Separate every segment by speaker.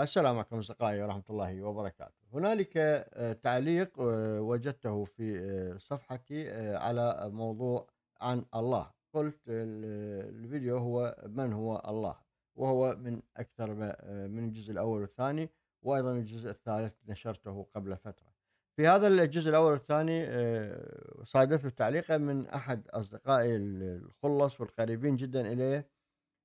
Speaker 1: السلام عليكم أصدقائي ورحمة الله وبركاته هنالك آه، تعليق آه، وجدته في آه، صفحتي على موضوع عن الله قلت الفيديو هو من هو الله وهو من أكثر من الجزء الأول والثاني وأيضا الجزء الثالث نشرته قبل فترة في هذا الجزء الأول والثاني صادفت تعليقا من أحد أصدقائي الخلص والقريبين جدا إليه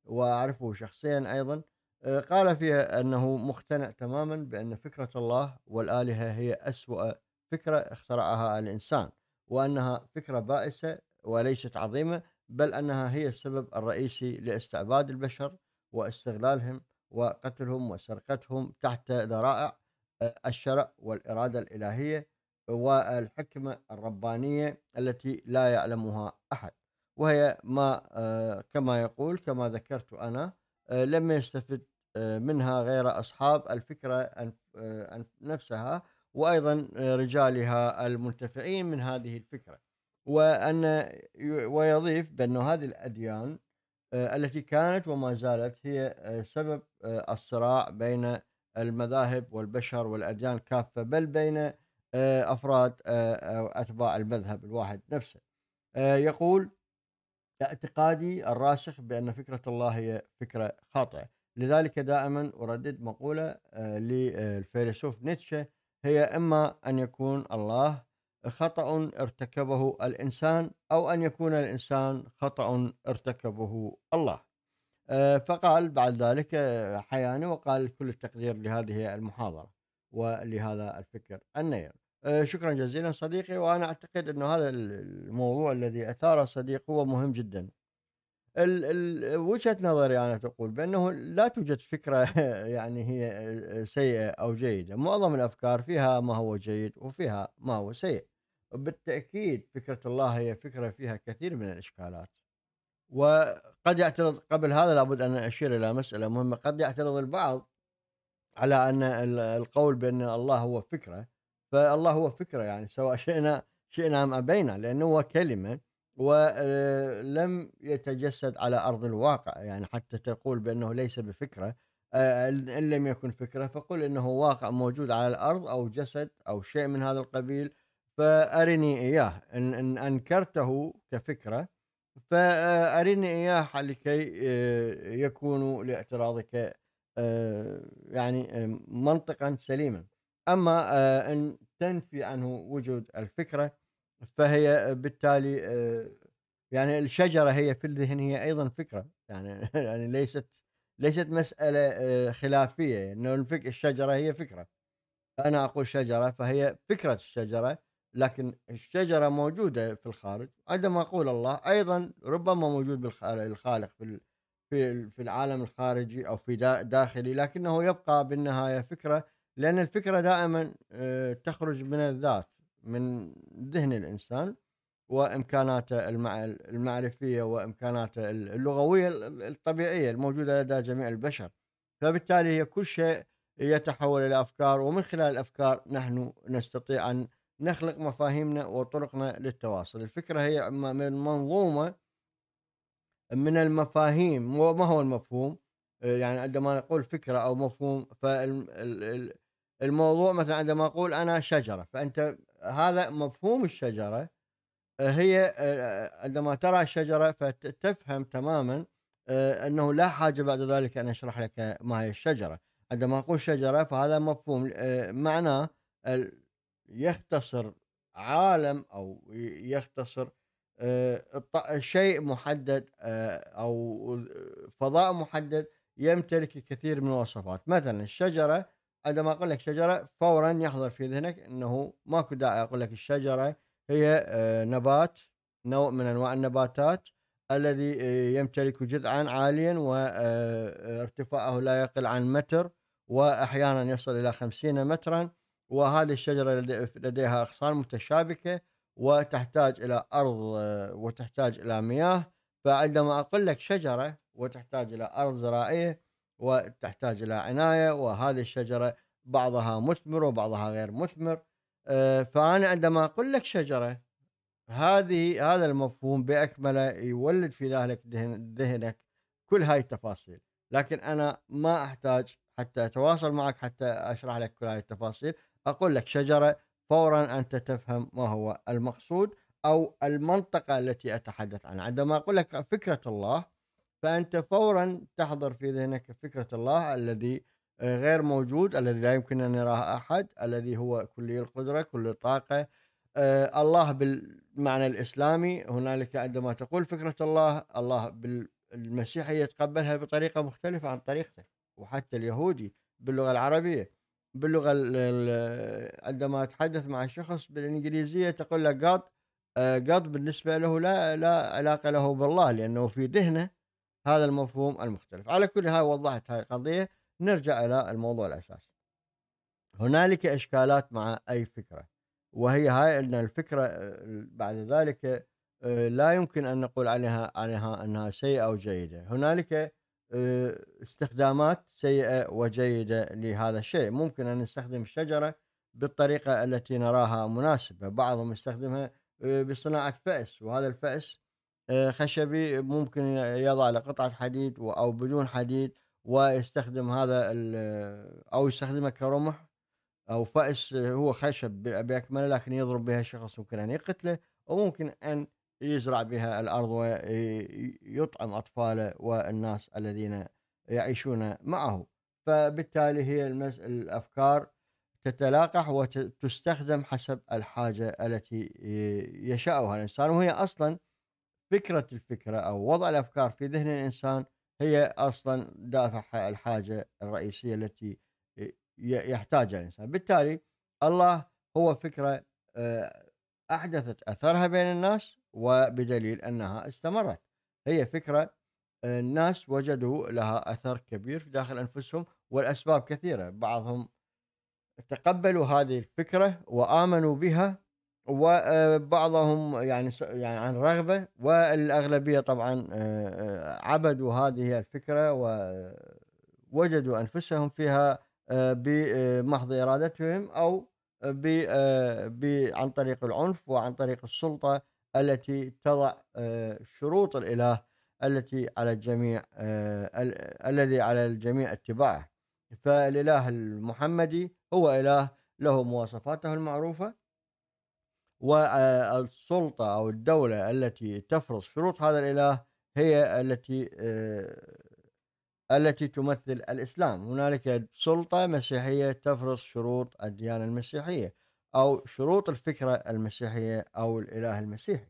Speaker 1: وأعرفه شخصيا أيضا آه، قال فيها أنه مقتنع تماما بأن فكرة الله والآلهة هي أسوأ فكرة اخترعها الإنسان وأنها فكرة بائسة وليست عظيمة بل أنها هي السبب الرئيسي لاستعباد البشر واستغلالهم وقتلهم وسرقتهم تحت ذرائع آه، الشرع والإرادة الإلهية والحكمة الربانية التي لا يعلمها أحد وهي ما آه، كما يقول كما ذكرت أنا آه، لم يستفد آه، منها غير أصحاب الفكرة آه، نفسها وأيضا رجالها المنتفعين من هذه الفكرة وأن ويضيف بأن هذه الأديان التي كانت وما زالت هي سبب الصراع بين المذاهب والبشر والأديان كافة بل بين أفراد أتباع المذهب الواحد نفسه يقول اعتقادي الراسخ بأن فكرة الله هي فكرة خاطئة لذلك دائما أردد مقولة آه، للفيلسوف نيتشه هي إما أن يكون الله خطأ ارتكبه الإنسان أو أن يكون الإنسان خطأ ارتكبه الله آه، فقال بعد ذلك آه، حياني وقال كل التقدير لهذه المحاضرة ولهذا الفكر النير آه، شكرا جزيلا صديقي وانا اعتقد انه هذا الموضوع الذي اثاره صديق هو مهم جدا. وجهه نظري انا تقول بانه لا توجد فكره يعني هي آه، سيئه او جيده، معظم الافكار فيها ما هو جيد وفيها ما هو سيء. بالتاكيد فكره الله هي فكره فيها كثير من الاشكالات. وقد يعترض قبل هذا لابد ان اشير الى مساله مهمه، قد يعترض البعض على ان القول بان الله هو فكره فالله هو فكره يعني سواء شئنا شئنا ام ابينا لانه هو كلمه ولم آه، يتجسد على ارض الواقع يعني حتى تقول بانه ليس بفكره آه، ان لم يكن فكره فقل انه واقع موجود على الارض او جسد او شيء من هذا القبيل فارني اياه ان, إن انكرته كفكره فارني اياه لكي آه، يكون لاعتراضك يعني منطقا سليما. اما آه، ان تنفي عنه وجود الفكره فهي آه، بالتالي آه، يعني الشجره هي في الذهن هي ايضا فكره يعني يعني ليست ليست مساله خلافيه انه يعني الشجره هي فكره انا اقول شجره فهي فكره الشجره لكن الشجره موجوده في الخارج عندما اقول الله ايضا ربما موجود بالخالق في في العالم الخارجي او في داخلي لكنه يبقى بالنهايه فكره لأن الفكرة دائما آه، تخرج من الذات من ذهن الإنسان وإمكاناته المعرفية وإمكاناته اللغوية الطبيعية الموجودة لدى جميع البشر فبالتالي هي كل شيء يتحول إلى أفكار ومن خلال الأفكار نحن نستطيع أن نخلق مفاهيمنا وطرقنا للتواصل الفكرة هي من منظومة من المفاهيم وما هو المفهوم آه، يعني عندما نقول فكرة أو مفهوم فال الموضوع مثلا عندما اقول انا شجره فانت هذا مفهوم الشجره هي عندما ترى الشجره فتفهم تماما انه لا حاجه بعد ذلك ان اشرح لك ما هي الشجره عندما اقول شجره فهذا مفهوم معناه يختصر عالم او يختصر شيء محدد او فضاء محدد يمتلك الكثير من الوصفات مثلا الشجره عندما اقول لك شجره فورا يحضر في ذهنك انه ماكو داعي اقول لك الشجره هي آه، نبات نوع من انواع النباتات الذي آه، يمتلك جذعا عاليا وارتفاعه آه، لا يقل عن متر واحيانا يصل الى 50 مترا وهذه الشجره لديها اغصان متشابكه وتحتاج الى ارض وتحتاج الى مياه فعندما اقول لك شجره وتحتاج الى ارض زراعيه وتحتاج إلى عناية وهذه الشجرة بعضها مثمر وبعضها غير مثمر آه، فأنا عندما أقول لك شجرة هذه هذا المفهوم بأكمله يولد في ذلك ذهنك كل هاي التفاصيل لكن أنا ما أحتاج حتى أتواصل معك حتى أشرح لك كل هاي التفاصيل أقول لك شجرة فورا أنت تفهم ما هو المقصود أو المنطقة التي أتحدث عنها عندما أقول لك فكرة الله فأنت فورا تحضر في ذهنك فكرة الله الذي آه، غير موجود الذي لا يمكن أن يراه أحد الذي هو كلي القدرة كل الطاقة آه، الله بالمعنى الإسلامي هنالك عندما تقول فكرة الله الله بالمسيحية يتقبلها بطريقة مختلفة عن طريقتك وحتى اليهودي باللغة العربية باللغة عندما أتحدث مع شخص بالإنجليزية تقول له God آه، God بالنسبة له لا لا علاقة له بالله لأنه في ذهنه هذا المفهوم المختلف على كل هاي وضحت هاي القضية نرجع إلى الموضوع الأساسي هنالك إشكالات مع أي فكرة وهي هاي أن الفكرة بعد ذلك لا يمكن أن نقول عليها عليها أنها سيئة أو جيدة هنالك استخدامات سيئة وجيدة لهذا الشيء ممكن أن نستخدم الشجرة بالطريقة التي نراها مناسبة بعضهم يستخدمها آه، بصناعة فأس وهذا الفأس خشبي ممكن يضع له قطعة حديد أو بدون حديد ويستخدم هذا آه، أو يستخدمه كرمح أو فأس آه، هو خشب بأكمله لكن يضرب بها شخص ممكن أن يقتله وممكن أن يزرع بها الأرض ويطعم أطفاله والناس الذين يعيشون معه فبالتالي هي المس... الأفكار تتلاقح وتستخدم حسب الحاجة التي يشاءها الإنسان وهي أصلا فكرة الفكرة أو وضع الأفكار في ذهن الإنسان هي أصلا دافع الحاجة الرئيسية التي يحتاجها الإنسان بالتالي الله هو فكرة أحدثت أثرها بين الناس وبدليل أنها استمرت هي فكرة الناس وجدوا لها أثر كبير في داخل أنفسهم والأسباب كثيرة بعضهم تقبلوا هذه الفكرة وآمنوا بها وبعضهم يعني يعني عن رغبه والاغلبيه طبعا آه، آه، عبدوا هذه الفكره ووجدوا انفسهم فيها آه، بمحض ارادتهم او عن طريق العنف وعن طريق السلطه التي تضع شروط الاله التي على الجميع الذي على الجميع اتباعه فالاله المحمدي هو اله له مواصفاته المعروفه والسلطة أو الدولة التي تفرض شروط هذا الإله هي التي آه، التي تمثل الإسلام هنالك سلطة مسيحية تفرض شروط الديانة المسيحية أو شروط الفكرة المسيحية أو الإله المسيحي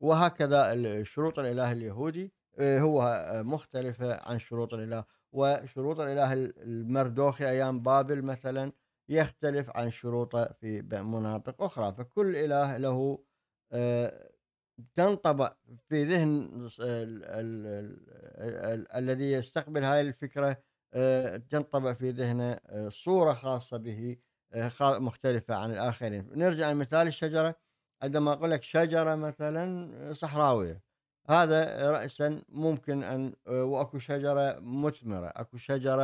Speaker 1: وهكذا شروط الإله اليهودي آه، هو آه، مختلفة عن شروط الإله وشروط الإله المردوخي أيام بابل مثلا يختلف عن شروطه في مناطق أخرى فكل إله له آه، تنطبع في ذهن آه، الذي يستقبل هذه الفكرة آه، تنطبع في ذهنه صورة خاصة به مختلفة عن الآخرين نرجع لمثال الشجرة عندما أقول لك شجرة مثلا صحراوية هذا رأسا ممكن أن وأكو شجرة مثمرة أكو شجرة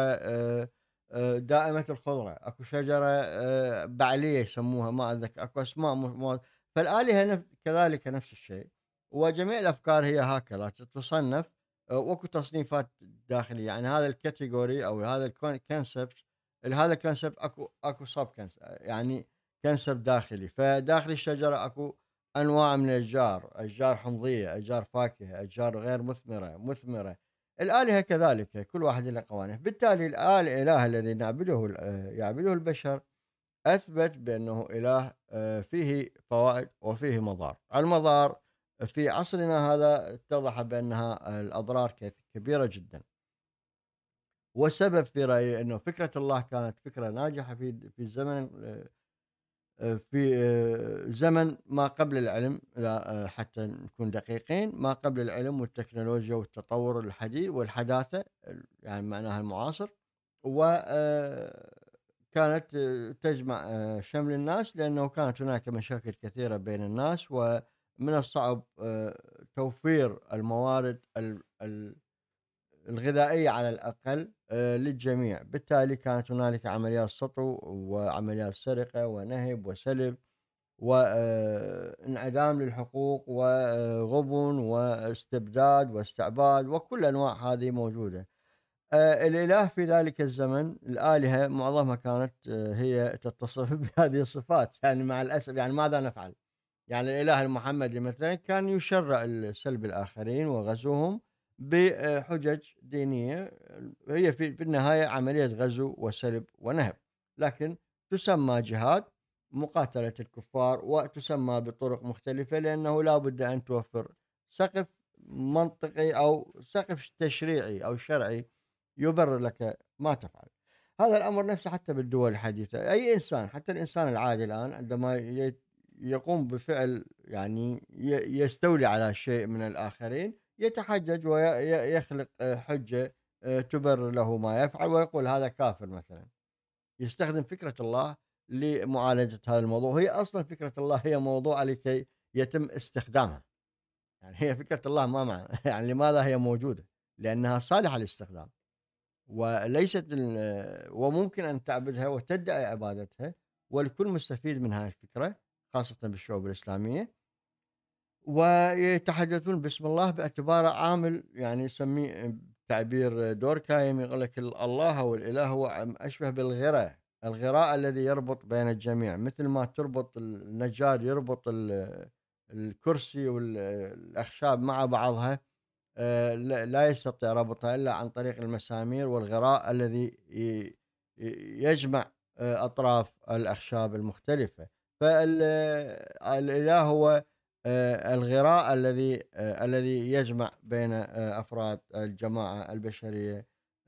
Speaker 1: دائمة الخضرة اكو شجرة آه، بعلية يسموها ما اتذكر اكو اسماء فالآلهة كذلك نفس الشيء وجميع الافكار هي هكذا تصنف آه، واكو تصنيفات داخلية يعني هذا الكاتيجوري او هذا الكونسبت هذا الكونسبت اكو اكو سب يعني كونسبت داخلي فداخل الشجرة اكو انواع من الاشجار اشجار حمضيه اشجار فاكهه اشجار غير مثمره مثمره الآلهة كذلك كل واحد له قوانين بالتالي الآله الذي نعبده آه، يعبده البشر أثبت بأنه إله آه، فيه فوائد وفيه مضار المضار في عصرنا هذا اتضح بأنها الأضرار كبيرة جدا والسبب في رأيي أنه فكرة الله كانت فكرة ناجحة في في الزمن آه، في آه، زمن ما قبل العلم آه، حتى نكون دقيقين ما قبل العلم والتكنولوجيا والتطور الحديث والحداثة يعني معناها المعاصر وكانت آه، تجمع شمل الناس لأنه كانت هناك مشاكل كثيرة بين الناس ومن الصعب توفير الموارد الغذائية على الأقل آه، للجميع بالتالي كانت هنالك عمليات سطو وعمليات سرقة ونهب وسلب وانعدام آه، للحقوق وغبن آه، واستبداد واستعباد وكل أنواع هذه موجودة الإله في ذلك الزمن الآلهة معظمها كانت هي تتصف بهذه الصفات يعني مع الأسف يعني ماذا نفعل يعني الإله المحمدي مثلا كان يشرع سلب الآخرين وغزوهم بحجج دينية هي في النهاية عملية غزو وسلب ونهب لكن تسمى جهاد مقاتلة الكفار وتسمى بطرق مختلفة لأنه لا بد أن توفر سقف منطقي أو سقف تشريعي أو شرعي يبرر لك ما تفعل هذا الأمر نفسه حتى بالدول الحديثة أي إنسان حتى الإنسان العادي الآن عندما يقوم بفعل يعني يستولي على شيء من الآخرين يتحجج ويخلق آه، حجه آه، تبرر له ما يفعل ويقول هذا كافر مثلا يستخدم فكره الله لمعالجه هذا الموضوع هي اصلا فكره الله هي موضوعه لكي يتم استخدامها يعني هي فكره الله ما معنى يعني لماذا هي موجوده لانها صالحه للاستخدام وليست آه، وممكن ان تعبدها وتدعي عبادتها والكل مستفيد من هذه الفكره خاصه بالشعوب الاسلاميه ويتحدثون باسم الله باعتباره عامل يعني يسميه تعبير دوركايم يقول لك الله او الاله هو اشبه بالغراء الغراء الذي يربط بين الجميع مثل ما تربط النجار يربط الكرسي والاخشاب مع بعضها آه، لا يستطيع ربطها الا عن طريق المسامير والغراء الذي يجمع آه، اطراف الاخشاب المختلفه فالاله آه، هو آه، الغراء الذي آه، الذي يجمع بين آه، افراد الجماعه البشريه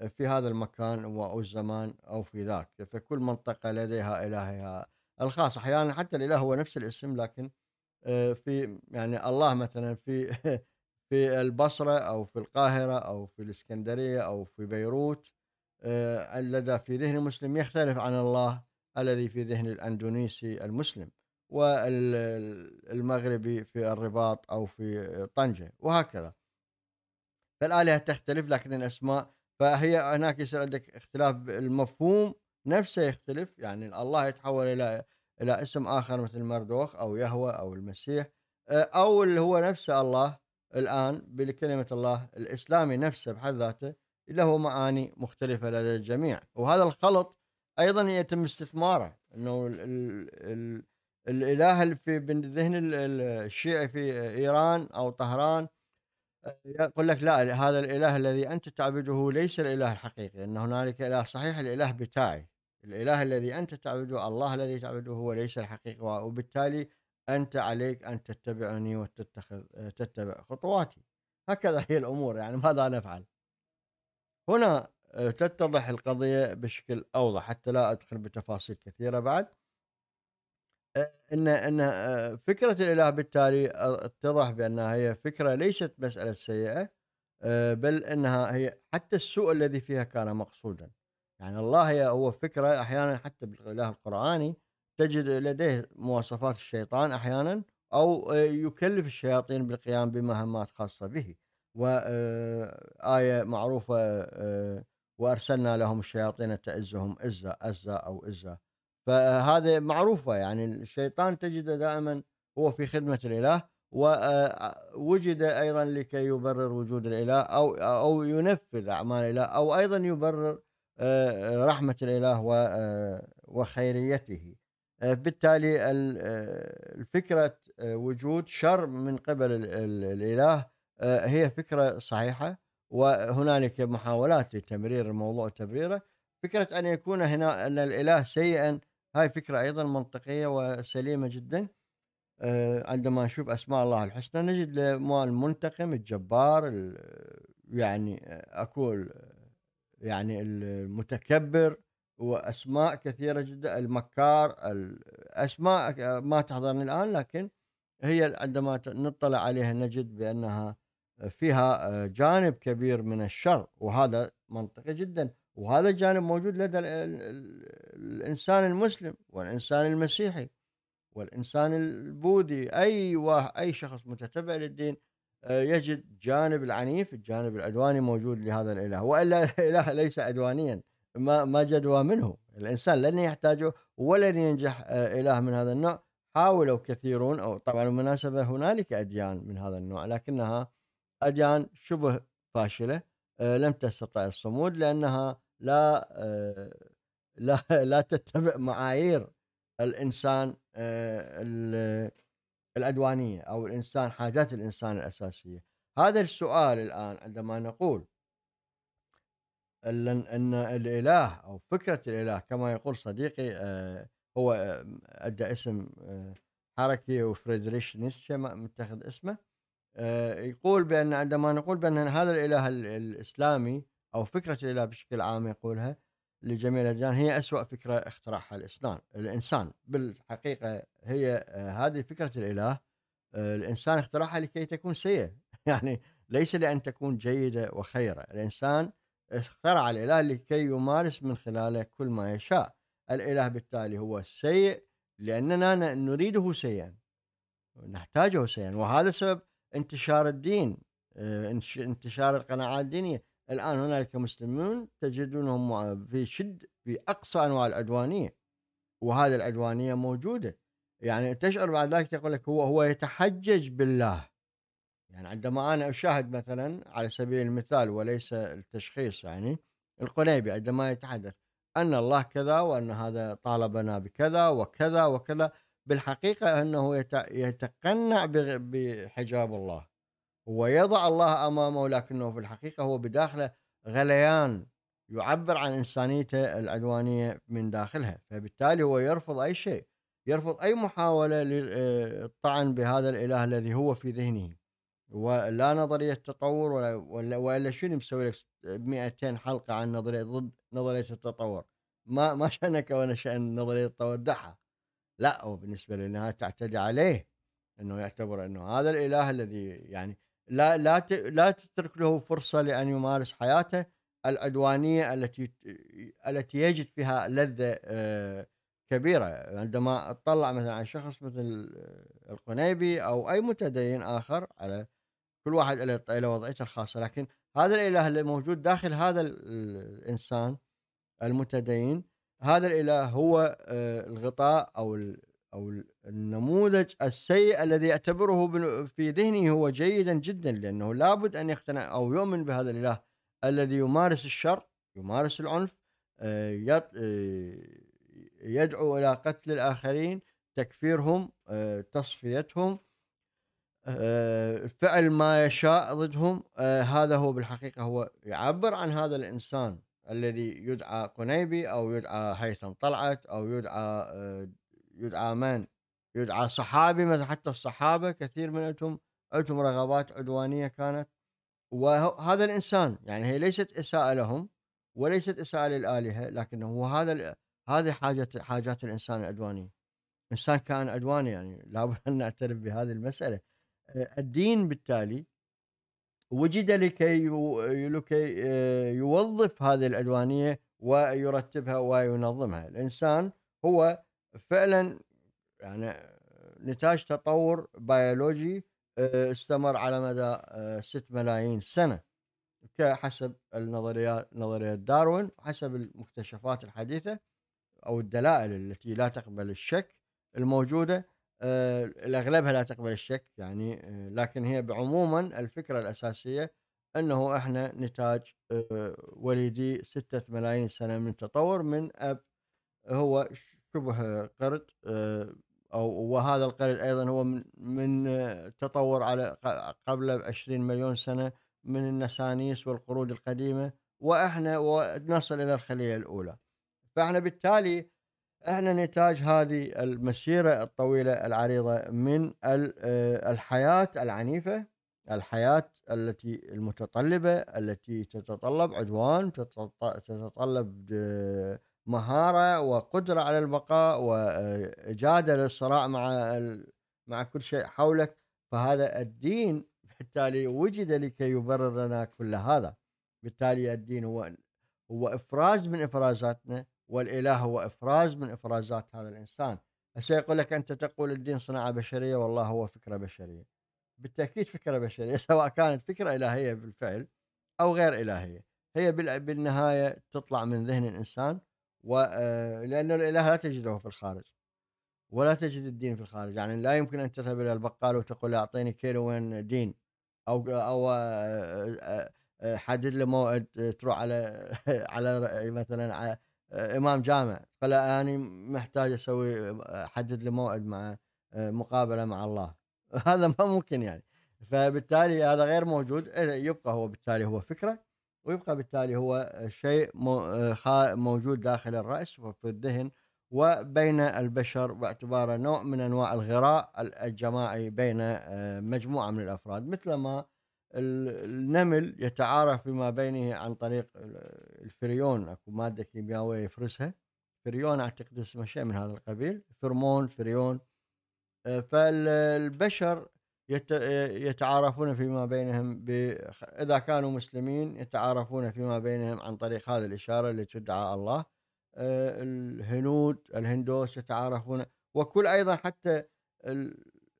Speaker 1: في هذا المكان او الزمان او في ذاك فكل منطقه لديها الهها الخاص احيانا حتى الاله هو نفس الاسم لكن في يعني الله مثلا في في البصره او في القاهره او في الاسكندريه او في بيروت الذي في ذهن المسلم يختلف عن الله الذي في ذهن الاندونيسي المسلم والمغربي في الرباط أو في طنجة وهكذا فالآلهة تختلف لكن الأسماء فهي هناك يصير عندك اختلاف المفهوم نفسه يختلف يعني الله يتحول إلى إلى اسم آخر مثل مردوخ أو يهوى أو المسيح آه، أو اللي هو نفسه الله الآن بكلمة الله الإسلامي نفسه بحد ذاته له معاني مختلفة لدى الجميع وهذا الخلط أيضا يتم استثماره أنه الاله اللي في ذهن الشيعي في ايران او طهران آه، يقول لك لا هذا الاله الذي انت تعبده ليس الاله الحقيقي ان هنالك اله صحيح الاله بتاعي الاله الذي انت تعبده الله الذي تعبده هو ليس الحقيقي وبالتالي انت عليك ان تتبعني وتتخذ آه، تتبع خطواتي هكذا هي الامور يعني ماذا نفعل هنا آه، تتضح القضيه بشكل اوضح حتى لا ادخل بتفاصيل كثيره بعد ان ان آه، فكره الاله بالتالي اتضح بانها هي فكره ليست مساله سيئه آه، بل انها هي حتى السوء الذي فيها كان مقصودا يعني الله هي هو فكره احيانا حتى بالاله القراني تجد لديه مواصفات الشيطان احيانا او آه، يكلف الشياطين بالقيام بمهمات خاصه به وآية معروفة وأرسلنا لهم الشياطين تأزهم أزا أزا أو أزا فهذا معروفة يعني الشيطان تجده دائما هو في خدمة الإله ووجد آه، آه، أيضا لكي يبرر وجود الإله أو أو ينفذ أعمال الإله أو أيضا يبرر آه، رحمة الإله وخيريته بالتالي الفكرة وجود شر من قبل الإله هي فكرة صحيحة وهنالك محاولات لتمرير الموضوع تبريره فكرة أن يكون هنا أن الإله سيئا هاي فكرة أيضا منطقية وسليمة جدا آه، عندما نشوف أسماء الله الحسنى نجد مال المنتقم الجبار يعني أقول يعني المتكبر وأسماء كثيرة جدا المكار الأسماء ما تحضرني الآن لكن هي عندما نطلع عليها نجد بأنها فيها آه، جانب كبير من الشر وهذا منطقي جدا وهذا الجانب موجود لدى الانسان المسلم والانسان المسيحي والانسان البوذي اي واحد اي شخص متتبع للدين آه، يجد جانب العنيف الجانب العدواني موجود لهذا الاله والا الاله ليس عدوانيا ما ما جدوى منه الانسان لن يحتاجه ولن ينجح آه، اله من هذا النوع حاولوا كثيرون او طبعا بالمناسبه هنالك اديان من هذا النوع لكنها اديان شبه فاشله آه، لم تستطع الصمود لانها لا آه، لا لا تتبع معايير الانسان آه، العدوانيه او الانسان حاجات الانسان الاساسيه هذا السؤال الان عندما نقول ان الاله او فكره الاله كما يقول صديقي آه، هو ادى اسم حركي وفريدريش نيتشه متخذ اسمه يقول بان عندما نقول بان هذا الاله الاسلامي او فكره الاله بشكل عام يقولها لجميع الاديان هي أسوأ فكره اخترعها الاسلام الانسان بالحقيقه هي آه، هذه فكره الاله آه، الانسان اخترعها لكي تكون سيئه يعني ليس لان تكون جيده وخيره الانسان اخترع الاله لكي يمارس من خلاله كل ما يشاء الاله بالتالي هو سيء لاننا نريده سيئا نحتاجه سيئا وهذا سبب انتشار الدين آه، انتشار القناعات الدينيه الآن هنالك مسلمون تجدونهم في شد في أقصى أنواع العدوانية وهذه العدوانية موجودة يعني تشعر بعد ذلك تقول لك هو هو يتحجج بالله يعني عندما أنا أشاهد مثلا على سبيل المثال وليس التشخيص يعني القنيبي عندما يتحدث أن الله كذا وأن هذا طالبنا بكذا وكذا وكذا بالحقيقة أنه يتقنع بحجاب الله هو يضع الله امامه لكنه في الحقيقه هو بداخله غليان يعبر عن انسانيته العدوانيه من داخلها فبالتالي هو يرفض اي شيء يرفض اي محاوله للطعن بهذا الاله الذي هو في ذهنه ولا نظريه التطور ولا ولا, ولا شنو مسوي لك 200 حلقه عن نظريه ضد نظريه التطور ما ما شانك وانا شان نظريه التطور دعها لا هو بالنسبه لانها تعتدي عليه انه يعتبر انه هذا الاله الذي يعني لا لا لا تترك له فرصه لان يمارس حياته العدوانيه التي التي يجد فيها لذه آه، كبيره عندما اطلع مثلا على شخص مثل القنيبي او اي متدين اخر على كل واحد له وضعيته الخاصه لكن هذا الاله اللي موجود داخل هذا الانسان المتدين هذا الاله هو آه، الغطاء او او النموذج السيء الذي يعتبره في ذهنه هو جيدا جدا لانه لابد ان يقتنع او يؤمن بهذا الاله الذي يمارس الشر يمارس العنف آه، آه، يدعو الى قتل الاخرين تكفيرهم آه، تصفيتهم فعل ما يشاء ضدهم هذا هو بالحقيقه هو يعبر عن هذا الانسان الذي يدعى قنيبي او يدعى هيثم طلعت او يدعى يدعى من يدعى صحابي مثل حتى الصحابة كثير من عندهم عندهم رغبات عدوانية كانت وهذا الإنسان يعني هي ليست إساءة لهم وليست إساءة للآلهة لكن هو هذا هذه حاجة حاجات الإنسان العدواني إنسان كان عدواني يعني لابد أن نعترف بهذه المسألة الدين بالتالي وجد لكي لكي آه، يوظف هذه العدوانية ويرتبها وينظمها الإنسان هو فعلا يعني نتاج تطور بيولوجي آه، استمر على مدى 6 آه، ملايين سنه كحسب النظريات نظريه داروين وحسب المكتشفات الحديثه او الدلائل التي لا تقبل الشك الموجوده آه، الاغلبها لا تقبل الشك يعني لكن هي بعموما الفكره الاساسيه انه احنا نتاج وليدي ستة ملايين سنه من تطور من اب هو شبه قرد آه، او وهذا القرد ايضا هو من, من آه، تطور على قبل 20 مليون سنه من النسانيس والقرود القديمه واحنا ونصل الى الخليه الاولى فاحنا بالتالي احنا نتاج هذه المسيره الطويله العريضه من آه، الحياه العنيفه الحياه التي المتطلبه التي تتطلب عدوان تتطلب مهاره وقدره على البقاء واجاده للصراع مع مع كل شيء حولك فهذا الدين بالتالي وجد لكي يبرر لنا كل هذا بالتالي الدين هو هو افراز من افرازاتنا والاله هو افراز من افرازات هذا الانسان هسه يقول لك انت تقول الدين صناعه بشريه والله هو فكره بشريه بالتاكيد فكره بشريه سواء كانت فكره الهيه بالفعل او غير الهيه هي بالنهايه تطلع من ذهن الانسان ولأن آه، الإله لا تجده في الخارج ولا تجد الدين في الخارج يعني لا يمكن أن تذهب إلى البقال وتقول أعطيني كيلوين دين أو أو آه، آه، حدد لي موعد تروح على على مثلا على إمام جامع قال أنا محتاج أسوي حدد لي موعد مع مقابلة مع الله هذا ما ممكن يعني فبالتالي هذا غير موجود إيه، يبقى هو بالتالي هو فكره ويبقى بالتالي هو شيء موجود داخل الرأس وفي الدهن وبين البشر باعتباره نوع من أنواع الغراء الجماعي بين آه، مجموعة من الأفراد مثلما النمل يتعارف فيما بينه عن طريق الفريون اكو ماده كيميائيه يفرزها فريون اعتقد اسمه شيء من هذا القبيل فرمون فريون آه، فالبشر يتعارفون فيما بينهم ب... اذا كانوا مسلمين يتعارفون فيما بينهم عن طريق هذه الاشاره اللي تدعى الله آه، الهنود الهندوس يتعارفون وكل ايضا حتى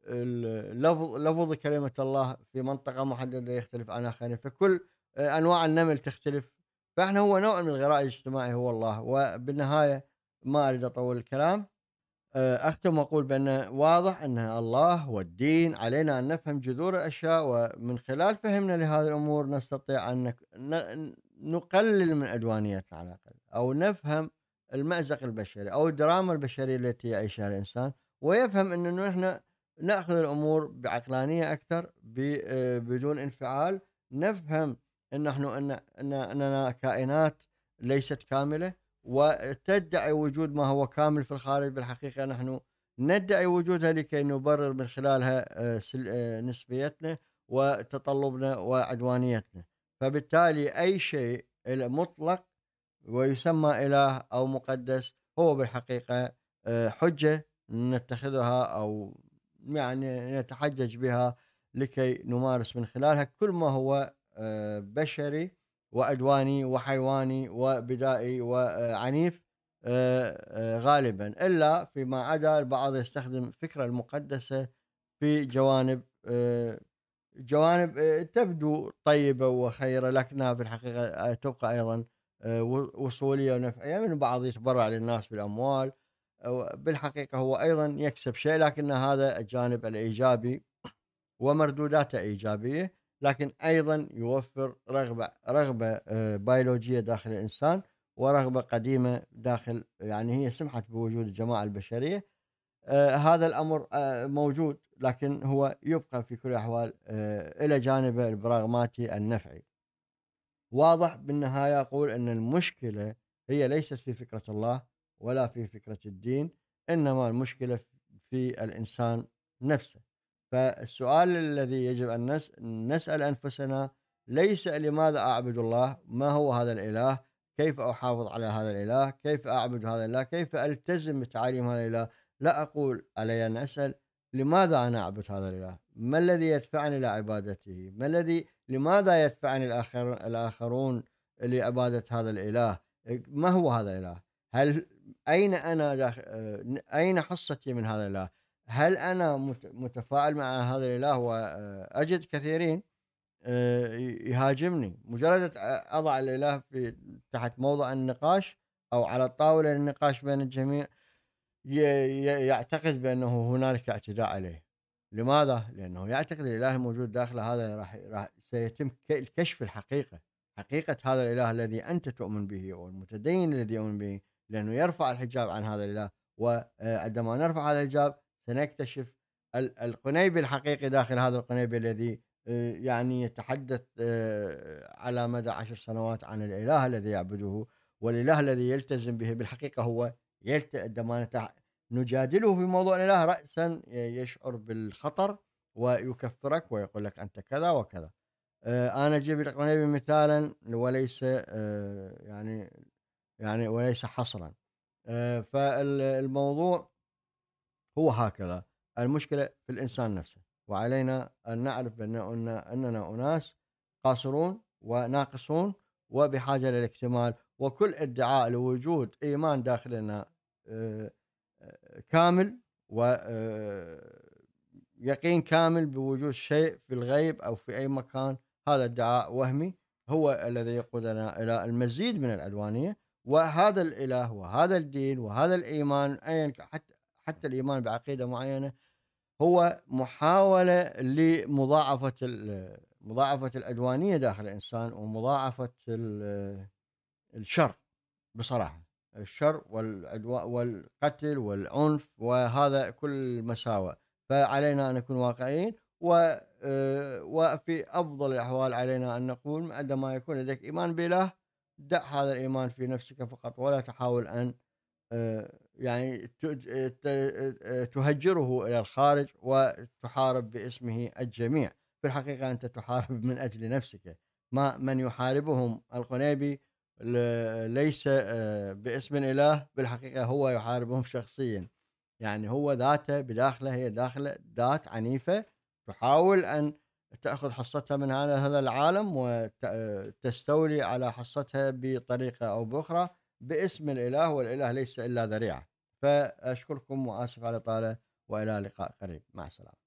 Speaker 1: اللفظ لفظ كلمه الله في منطقه محدده يختلف عن اخرين فكل آه، انواع النمل تختلف فاحنا هو نوع من الغراء الاجتماعي هو الله وبالنهايه ما اريد اطول الكلام آه، اختم واقول بان واضح ان الله والدين علينا ان نفهم جذور الاشياء ومن خلال فهمنا لهذه الامور نستطيع ان نقلل من ادوانيتنا على الاقل او نفهم المازق البشري او الدراما البشريه التي يعيشها الانسان ويفهم انه نحن ناخذ الامور بعقلانيه اكثر آه، بدون انفعال نفهم ان نحن ان اننا كائنات ليست كامله وتدعي وجود ما هو كامل في الخارج بالحقيقة نحن ندعي وجودها لكي نبرر من خلالها آه، آه، نسبيتنا وتطلبنا وعدوانيتنا فبالتالي أي شيء مطلق ويسمى إله أو مقدس هو بالحقيقة آه، حجة نتخذها أو يعني نتحجج بها لكي نمارس من خلالها كل ما هو بشري وأدواني وحيواني وبدائي وعنيف آه، آه، غالبا إلا فيما عدا البعض يستخدم الفكرة المقدسة في جوانب آه، جوانب تبدو طيبة وخيرة لكنها في الحقيقة تبقى أيضا وصولية ونفعية من يعني بعض يتبرع للناس بالأموال بالحقيقة هو أيضا يكسب شيء لكن هذا الجانب الإيجابي ومردوداته إيجابية لكن ايضا يوفر رغبه رغبه آه، بيولوجيه داخل الانسان ورغبه قديمه داخل يعني هي سمحت بوجود الجماعه البشريه آه، هذا الامر آه، موجود لكن هو يبقى في كل الاحوال الى جانبه البراغماتي النفعي. واضح بالنهايه اقول ان المشكله هي ليست في فكره الله ولا في فكره الدين انما المشكله في الانسان نفسه. فالسؤال الذي يجب أن نسأل أنفسنا ليس لماذا أعبد الله ما هو هذا الإله كيف أحافظ على هذا الإله كيف أعبد هذا الإله كيف ألتزم بتعاليم هذا الإله لا أقول علي أن أسأل لماذا أنا أعبد هذا الإله ما الذي يدفعني إلى عبادته ما الذي لماذا يدفعني الآخر الآخرون لعبادة هذا الإله ما هو هذا الإله هل أين أنا داخل... أه، أين حصتي من هذا الإله هل انا متفاعل مع هذا الاله واجد كثيرين آه، يهاجمني مجرد اضع الاله في تحت موضع النقاش او على الطاوله للنقاش بين الجميع يعتقد بانه هنالك اعتداء عليه لماذا؟ لانه يعتقد الاله الموجود داخله هذا راح, راح سيتم كشف الحقيقه حقيقه هذا الاله الذي انت تؤمن به او المتدين الذي يؤمن به لانه يرفع الحجاب عن هذا الاله وعندما آه، نرفع هذا الحجاب سنكتشف القنيبي الحقيقي داخل هذا القنيبي الذي آه، يعني يتحدث آه، على مدى عشر سنوات عن الإله الذي يعبده والإله الذي يلتزم به بالحقيقة هو يلت... عندما نجادله في موضوع الإله رأسا آه، يشعر بالخطر ويكفرك ويقول لك أنت كذا وكذا أنا أجيب القنيبي مثالا وليس يعني يعني وليس حصرا فالموضوع هو هكذا المشكله في الانسان نفسه وعلينا ان نعرف بان اننا اناس قاصرون وناقصون وبحاجه للاكتمال وكل ادعاء لوجود ايمان داخلنا آه، آه، كامل و آه، يقين كامل بوجود شيء في الغيب او في اي مكان هذا ادعاء وهمي هو الذي يقودنا الى المزيد من العدوانيه وهذا الاله وهذا الدين وهذا الايمان ايا حتى حتى الايمان بعقيده معينه هو محاوله لمضاعفه مضاعفه العدوانيه داخل الانسان ومضاعفه الشر بصراحه الشر والقتل والعنف وهذا كل مساوئ فعلينا ان نكون واقعيين و وفي افضل الاحوال علينا ان نقول عندما يكون لديك ايمان بالله دع هذا الايمان في نفسك فقط ولا تحاول ان يعني تهجره الى الخارج وتحارب باسمه الجميع في الحقيقه انت تحارب من اجل نفسك ما من يحاربهم القنيبي ليس باسم الاله بالحقيقه هو يحاربهم شخصيا يعني هو ذاته بداخله هي داخله ذات عنيفه تحاول ان تاخذ حصتها من هذا العالم وتستولي على حصتها بطريقه او باخرى باسم الإله والإله ليس إلا ذريعة فأشكركم وآسف على طالة وإلى لقاء قريب مع السلامة